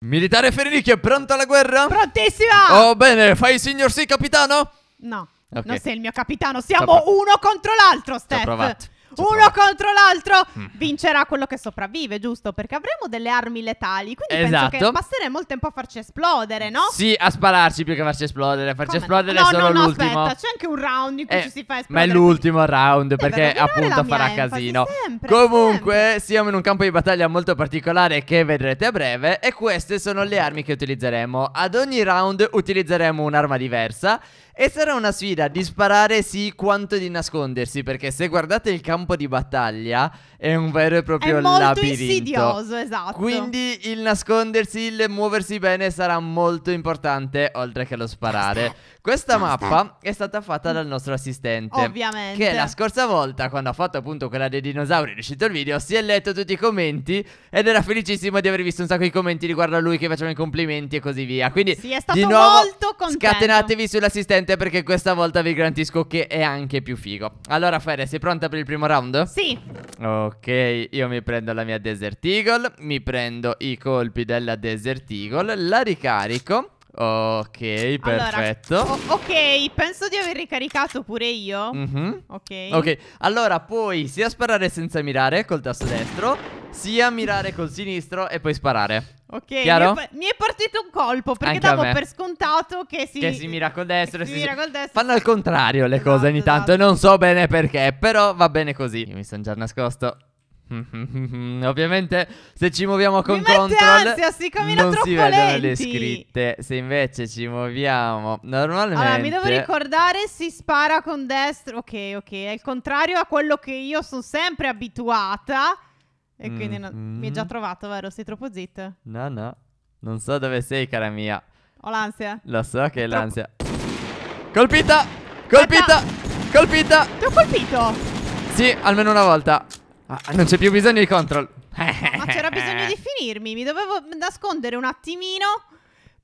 Militare Ferenicchi è pronta alla guerra? Prontissima! Oh bene, fai il signor sì capitano? No, okay. non sei il mio capitano, siamo uno contro l'altro, Steph! Ho provato. Certo, uno certo. contro l'altro, mm. vincerà quello che sopravvive, giusto? Perché avremo delle armi letali. Quindi esatto. penso che passeremo esatto. il tempo a farci esplodere, no? Sì, a spararci più che a farci esplodere. Farci Come esplodere no? è solo no, no, l'ultimo. No, aspetta, c'è anche un round in cui eh, ci si fa esplodere. Ma è l'ultimo round perché appunto farà casino. Sempre, Comunque, sempre. siamo in un campo di battaglia molto particolare che vedrete a breve. E queste sono le armi che utilizzeremo. Ad ogni round utilizzeremo un'arma diversa. E sarà una sfida di sparare sì quanto di nascondersi Perché se guardate il campo di battaglia È un vero e proprio labirinto è labirinto insidioso, esatto Quindi il nascondersi, il muoversi bene sarà molto importante Oltre che lo sparare Questa mappa è stata fatta dal nostro assistente Ovviamente Che la scorsa volta quando ha fatto appunto quella dei dinosauri È uscito il video Si è letto tutti i commenti Ed era felicissimo di aver visto un sacco di commenti riguardo a lui Che facevano i complimenti e così via Quindi sì, è stato di nuovo molto Scatenatevi sull'assistente divertente perché questa volta vi garantisco che è anche più figo. Allora, Fere, sei pronta per il primo round? Sì. Ok, io mi prendo la mia Desert Eagle, mi prendo i colpi della Desert Eagle, la ricarico. Ok, perfetto. Allora, ok, penso di aver ricaricato pure io. Mm -hmm. Ok. Ok, allora puoi sia sparare senza mirare col tasto destro, sia mirare col sinistro e poi sparare. Ok, mi è, mi è, partito un colpo perché Anche davo per scontato che si, che si mira col destro. Si, si mira col destro. Fanno al contrario le esatto, cose ogni esatto. tanto esatto. e non so bene perché, però va bene così. Io mi sono già nascosto. Ovviamente se ci muoviamo con mi control ansia, si non si vedono lenti. le scritte Se invece ci muoviamo normalmente Allora mi devo ricordare si spara con destro. Ok ok è il contrario a quello che io sono sempre abituata e mm, quindi no- mm. mi hai già mm. trovato, vero? Sei troppo zitto. No, no. Non so dove sei, cara mia. Ho l'ansia. Lo so che è Troppo. l'ansia. Colpita! Colpita! Colpita! Ti ho colpito! Sì, almeno una volta. Ah, non c'è più bisogno di control. Ma c'era bisogno di finirmi. Mi dovevo nascondere un attimino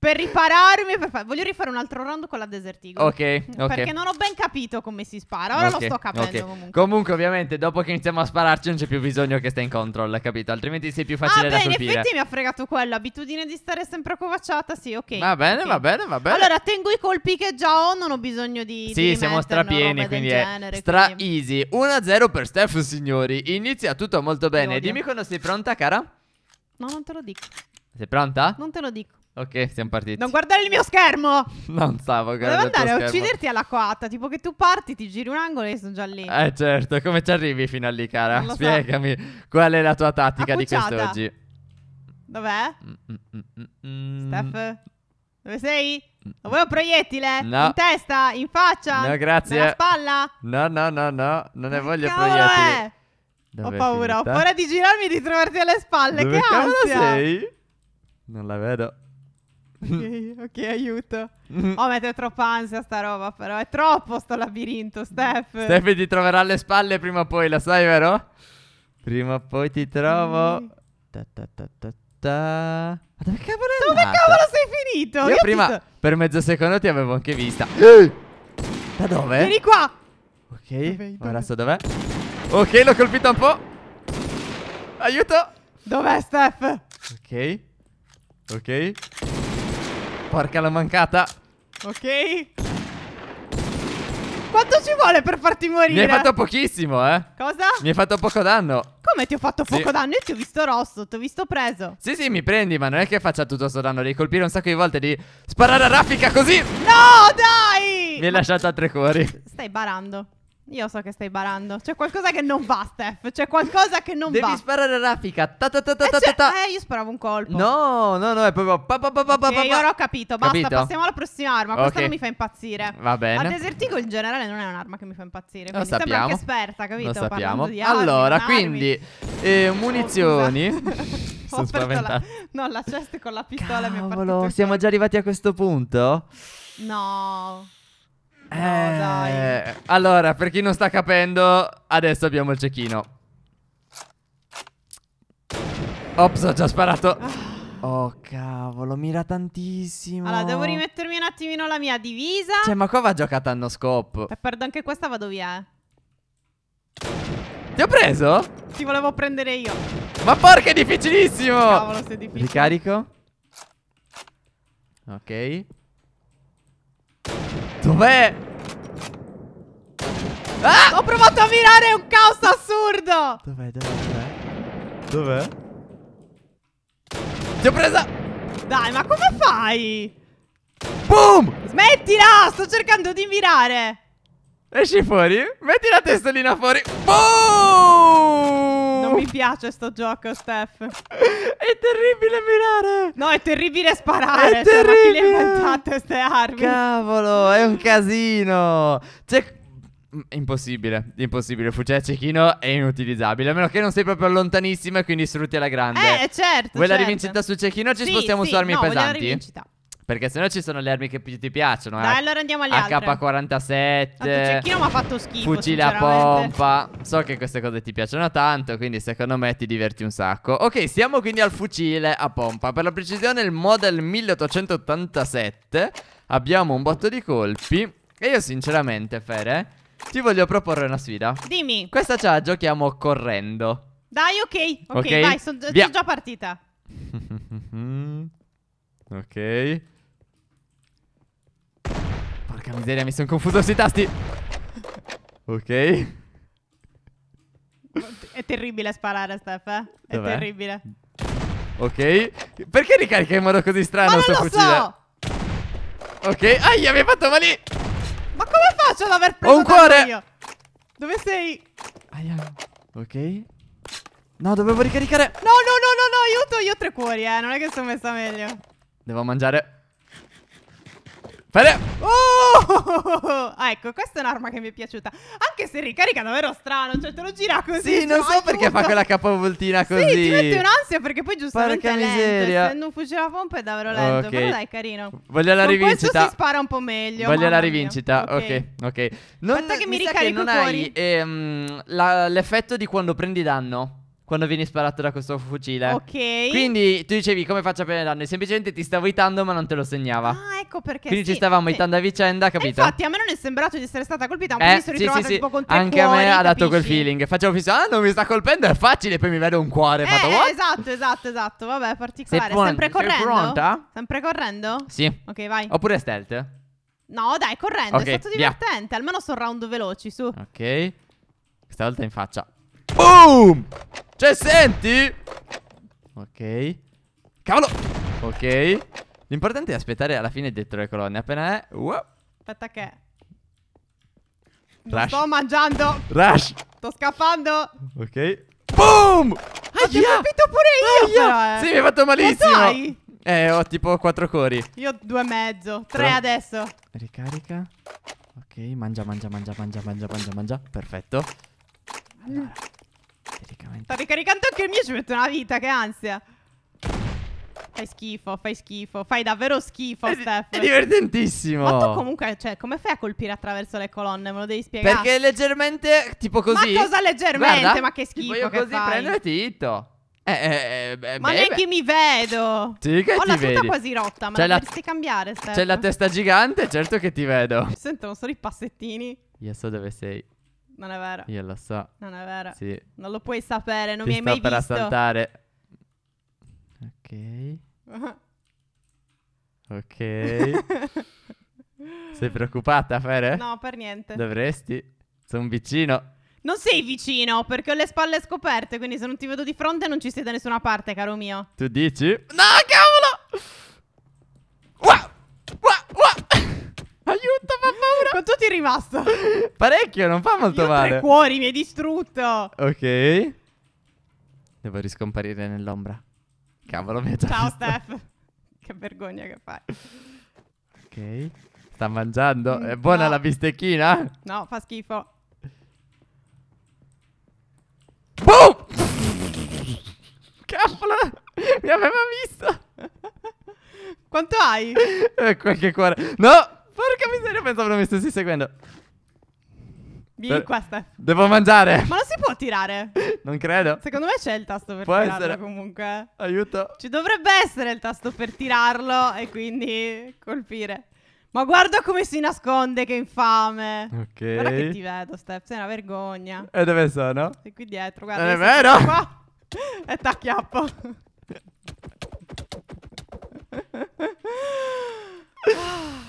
per ripararmi. Per fa- voglio rifare un altro round con la Desert Eagle. Ok, ok. Perché non ho ben capito come si spara. Ora okay, lo sto capendo okay. comunque. Comunque, ovviamente, dopo che iniziamo a spararci, non c'è più bisogno che stai in control, hai capito? Altrimenti sei più facile ah, da beh, colpire. in effetti mi ha fregato quello. Abitudine di stare sempre covacciata. Sì, ok. Va bene, okay. va bene, va bene. Allora, tengo i colpi che già ho. Non ho bisogno di. Sì, di siamo strapieni. Quindi è stra quindi... easy. 1-0 per Steph, signori. Inizia tutto molto bene. Dimmi quando sei pronta, cara. No, non te lo dico. Sei pronta? Non te lo dico. Ok, siamo partiti. Non guardare il mio schermo! Non stavo guardando. Devo andare a ucciderti alla coatta. Tipo che tu parti, ti giri un angolo e sono già lì. Eh, certo. Come ci arrivi fino a lì, cara? Spiegami so. qual è la tua tattica di quest'oggi. Dov'è? Mm, mm, mm, mm, Steph? Dove sei? Lo vuoi un proiettile? No. In testa? In faccia? No, grazie. Nella spalla? No, no, no, no. Non ne voglio proiettili. ho paura. Ho paura di girarmi e di trovarti alle spalle. Dove che ansia. Dove sei? Non la vedo. Ok, ok, aiuto. Mm-hmm. Oh, mette troppa ansia sta roba, però è troppo sto labirinto, Steph. Steph ti troverà alle spalle prima o poi, la sai, vero? Prima o poi ti trovo. Mm. Ta ta ta ta ta. Ma dove cavolo è Dove cavolo sei finito? Io, Io prima so... per mezzo secondo ti avevo anche vista. Da dove? Vieni qua. Ok, dove, ora so dov'è. Ok, l'ho colpito un po'. Aiuto. Dov'è Steph? Ok. Ok. Porca la mancata. Ok. Quanto ci vuole per farti morire? Mi hai fatto pochissimo, eh. Cosa? Mi hai fatto poco danno. Come ti ho fatto poco sì. danno? Io ti ho visto rosso, ti ho visto preso. Sì, sì, mi prendi, ma non è che faccia tutto questo danno. Devi colpire un sacco di volte, di sparare a raffica così. No, dai! Mi hai ma... lasciato a tre cuori. Stai barando. Io so che stai barando. C'è qualcosa che non va, Steph. C'è qualcosa che non Devi va. Devi sparare a raffica. Ta ta ta ta ta ta ta. Eh, cioè, eh io speravo un colpo. No, no, no, è proprio pa pa pa pa okay, pa. Io ho capito. Basta, capito? passiamo alla prossima arma. Okay. Questa non mi fa impazzire. Va bene. A Desertico in generale non è un'arma che mi fa impazzire, quindi Lo sappiamo. anche esperta, capito? Lo sappiamo. Armi, allora, quindi eh, oh, munizioni. Oh, Sono spaventata. La, no, la chest con la pistola Cavolo, mi è partito. siamo già arrivati a questo punto? No. Eh, dai. Allora, per chi non sta capendo, adesso abbiamo il cecchino. Ops, ho già sparato. Ah. Oh, cavolo, mira tantissimo. Allora, devo rimettermi un attimino la mia divisa. Cioè, ma qua va giocata a no scope. E eh, perdo anche questa, vado via. Eh. Ti ho preso? Ti volevo prendere io. Ma porca, è difficilissimo. Cavolo, sei difficile. Ricarico. Ok. Dov'è? Ah! Ho provato a mirare, è un caos assurdo! Dov'è, dov'è, dov'è? Dov'è? Ti ho presa! Dai, ma come fai? Boom! Smettila! Sto cercando di mirare! Esci fuori? Metti la testolina fuori! Boom! non mi piace sto gioco, Steph. È terribile mirare. No, è terribile sparare. È terribile. Cioè, le ha queste armi? Cavolo, è un casino. Cioè... Mm, impossibile, impossibile. Fucile a cecchino è inutilizzabile. A meno che non sei proprio lontanissima e quindi sfrutti alla grande. Eh, certo. Vuoi certo. la rivincita sul cecchino? Ci sì, spostiamo sì, su armi no, pesanti. La rivincita. Perché se no ci sono le armi che più ti piacciono. Dai, eh. allora andiamo alle AK AK-47. Tanto cecchino mi ha fatto schifo. Fucile a pompa. So che queste cose ti piacciono tanto, quindi secondo me ti diverti un sacco. Ok, siamo quindi al fucile a pompa. Per la precisione il model 1887. Abbiamo un botto di colpi. E io sinceramente, Fere, ti voglio proporre una sfida. Dimmi. Questa ce la giochiamo correndo. Dai, ok. Ok, okay? vai, sono già partita. ok. Porca miseria, mi sono confuso sui tasti. Ok. È terribile sparare, Steph, eh? È Dov'è? terribile. Ok. Perché ricarica in modo così strano questo fucile? So! Ok, aia, mi hai fatto male. Ma come faccio ad aver preso Ho un cuore! Io? Dove sei? Aia. Ok. No, dovevo ricaricare. No, no, no, no, no, aiuto, io ho tre cuori, eh. Non è che sono messa meglio. Devo mangiare Fede! Oh! ecco, questa è un'arma che mi è piaciuta. Anche se ricarica davvero strano, cioè te lo gira così. Sì, non so perché tutto. fa quella capovoltina così. Sì, ti mette un'ansia perché poi giustamente Porca è lento. miseria. Essendo un fucile a pompa è davvero lento, okay. però dai, carino. Voglio la rivincita. rivincita. si spara un po' meglio. Voglio la rivincita. Ok, ok. okay. Non, Aspetta che mi, mi ricarico che non fuori. hai ehm, l'effetto di quando prendi danno quando vieni sparato da questo fucile. Ok. Quindi tu dicevi come faccio a prendere danno? E semplicemente ti stavo itando ma non te lo segnava. Ah, ecco perché. Quindi sì, ci stavamo itando a vicenda, capito? E infatti, a me non è sembrato di essere stata colpita, ma eh, mi sono ritrovata sì, sì, tipo con tre Anche cuori, a me capisci? ha dato quel feeling. Facciamo fisso, ah, non mi sta colpendo, è facile. Poi mi vedo un cuore. Eh, fatto, eh, esatto, esatto, esatto. Vabbè, particolare. Sei Sempre pronta? correndo. Sei pronta? Sempre correndo? Sì. Ok, vai. Oppure stealth. No, dai, correndo, okay, è stato divertente. Via. Almeno sono round veloci, su. Ok. Questa volta in faccia. Boom! Cioè, senti Ok Cavolo Ok L'importante è aspettare alla fine dietro le colonne Appena è wow. Aspetta che Rush. Sto mangiando Rush Sto scappando Ok Boom Ah, ti ho capito pure io Aia. Però, eh. Sì, mi hai fatto malissimo Lo sai? Eh, ho tipo quattro cori Io due e mezzo Tre Però... adesso Ricarica Ok, mangia, mangia, mangia, mangia, mangia, mangia, mangia Perfetto Allora Sta ricaricando anche il mio, ci metto una vita, che ansia. Fai schifo, fai schifo, fai davvero schifo, è, Steph. È divertentissimo. Ma tu comunque, cioè, come fai a colpire attraverso le colonne? Me lo devi spiegare. Perché leggermente, tipo così. Ma cosa leggermente? Guarda, ma che schifo io che così fai. prendo e ti Eh, eh, eh, ma beh, neanche beh. mi vedo. Sì, che Ho la tuta quasi rotta, ma C'è la dovresti cambiare, Steph. C'è la testa gigante, certo che ti vedo. Sento, sono i passettini. Io so dove sei. Non è vero. Io lo so. Non è vero. Sì. Non lo puoi sapere, non Ti mi hai mai per visto. per assaltare. Ok. ok. sei preoccupata, Fere? No, per niente. Dovresti. Sono vicino. Non sei vicino perché ho le spalle scoperte, quindi se non ti vedo di fronte non ci sei da nessuna parte, caro mio. Tu dici? No, cavolo! Siamo ti è rimasto? Parecchio, non fa molto Io male. Tre cuori, mi hai distrutto. Ok. Devo riscomparire nell'ombra. Cavolo, mi ha già Ciao, visto. Steph. Che vergogna che fai. Ok. Sta mangiando. Mm, è buona no. la bistecchina? No, fa schifo. Boom! Cavolo! Mi aveva visto! Quanto hai? Eh, qualche cuore. No! Porca miseria, pensavo non mi stessi seguendo. Vieni qua, Steph. Devo mangiare. Ma non si può tirare. Non credo. Secondo me c'è il tasto per può tirarlo essere. comunque. Aiuto. Ci dovrebbe essere il tasto per tirarlo e quindi colpire. Ma guarda come si nasconde, che infame. Ok. Guarda che ti vedo, Steph. Sei una vergogna. E dove sono? Sei qui dietro, guarda. Non eh, è vero? Qua. E t'acchiappo. Ah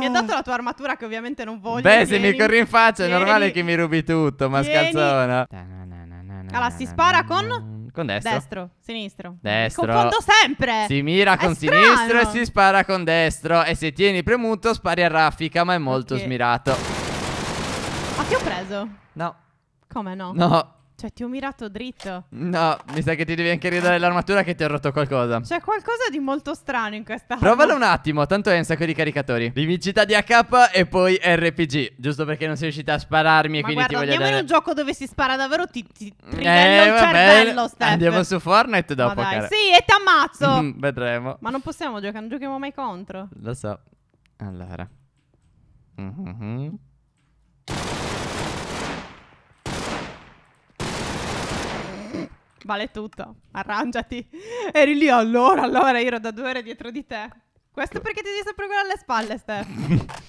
mi ha dato ah. la tua armatura che ovviamente non voglio. Beh, se mi corri in faccia è normale che mi rubi tutto, ma scalzona. Allora, si spara con... Con destro. Destro, sinistro. Destro. Mi confondo sempre. Si mira con sinistro e si spara con destro. E se tieni premuto spari a raffica, ma è molto okay. smirato. Ma ti ho preso? No. Come no? No. Cioè, ti ho mirato dritto. No, mi sa che ti devi anche ridare l'armatura che ti ho rotto qualcosa. C'è qualcosa di molto strano in questa. Provalo un attimo, tanto hai un sacco di caricatori. Rivicita di AK e poi RPG. Giusto perché non sei riuscita a spararmi e quindi guarda, ti voglio dare... Ma andiamo in un gioco dove si spara davvero, ti, ti eh, il vabbè, cervello, Steph. Andiamo su Fortnite dopo, Ma dai, cara. Sì, e ti ammazzo. vedremo. Ma non possiamo giocare, non giochiamo mai contro. Lo so. Allora. Mm -hmm. Vale tutto, arrangiati. Eri lì allora, allora io ero da due ore dietro di te. Questo perché ti devi sempre guardare alle spalle, Steph.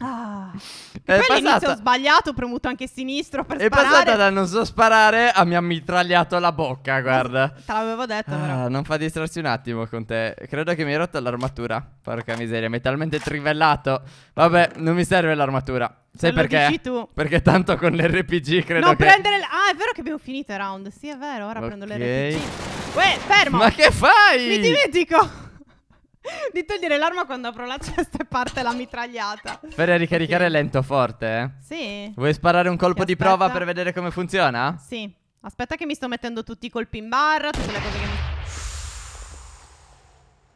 Ah. E poi all'inizio ho sbagliato, ho premuto anche sinistro per è sparare. È passata da non so sparare a mi ha mitragliato la bocca, guarda. Te l'avevo detto, ah, però. Non fa distrarsi un attimo con te. Credo che mi hai rotto l'armatura. Porca miseria, mi hai talmente trivellato. Vabbè, non mi serve l'armatura. Sai perché? Perché tanto con l'RPG credo non che... prendere... L... Ah, è vero che abbiamo finito il round. Sì, è vero, ora okay. prendo l'RPG. Uè, fermo! Ma che fai? Mi dimentico! di togliere l'arma quando apro la cesta e parte la mitragliata. Per ricaricare sì. lento forte, eh? Sì. Vuoi sparare un colpo di prova per vedere come funziona? Sì. Aspetta che mi sto mettendo tutti i colpi in barra, tutte le cose che mi...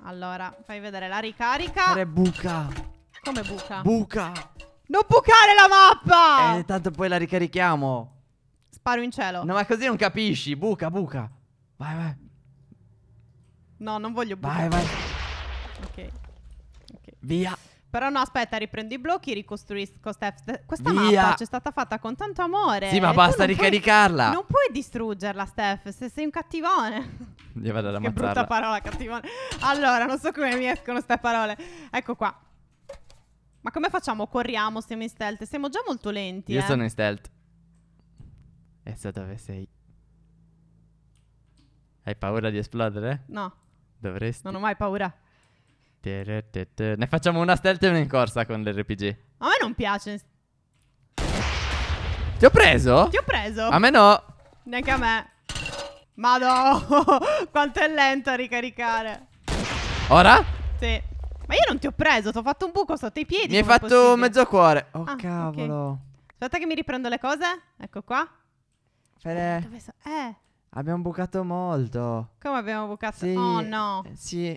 Allora, fai vedere la ricarica. Fare buca. Come buca? Buca. Non bucare la mappa! Eh, tanto poi la ricarichiamo. Sparo in cielo. No, ma così non capisci. Buca, buca. Vai, vai. No, non voglio bucare. Vai, vai. Ok. okay. Via. Però no, aspetta, riprendo i blocchi, ricostruisco step. Questa Via. mappa c'è stata fatta con tanto amore. Sì, ma basta non ricaricarla. Puoi, non puoi distruggerla, Steph, se sei un cattivone. Io vado ad ammazzarla. Che brutta parola, cattivone. Allora, non so come mi escono queste parole. Ecco qua. Ma come facciamo? Corriamo, siamo in stealth. Siamo già molto lenti. Io eh. sono in stealth. E so dove sei. Hai paura di esplodere? No. Dovresti. Non ho mai paura. Ne facciamo una stealth e una in corsa con l'RPG. A me non piace. Ti ho preso? Ti ho preso. A me no. Neanche a me. Ma no. Quanto è lento a ricaricare. Ora? Sì. Ma io non ti ho preso, ti ho fatto un buco sotto i piedi. Mi hai fatto possibile. mezzo cuore. Oh, ah, cavolo. Okay. Aspetta che mi riprendo le cose. Ecco qua. Fede. Eh. Abbiamo bucato molto. Come abbiamo bucato? Sì, oh no. Eh, sì,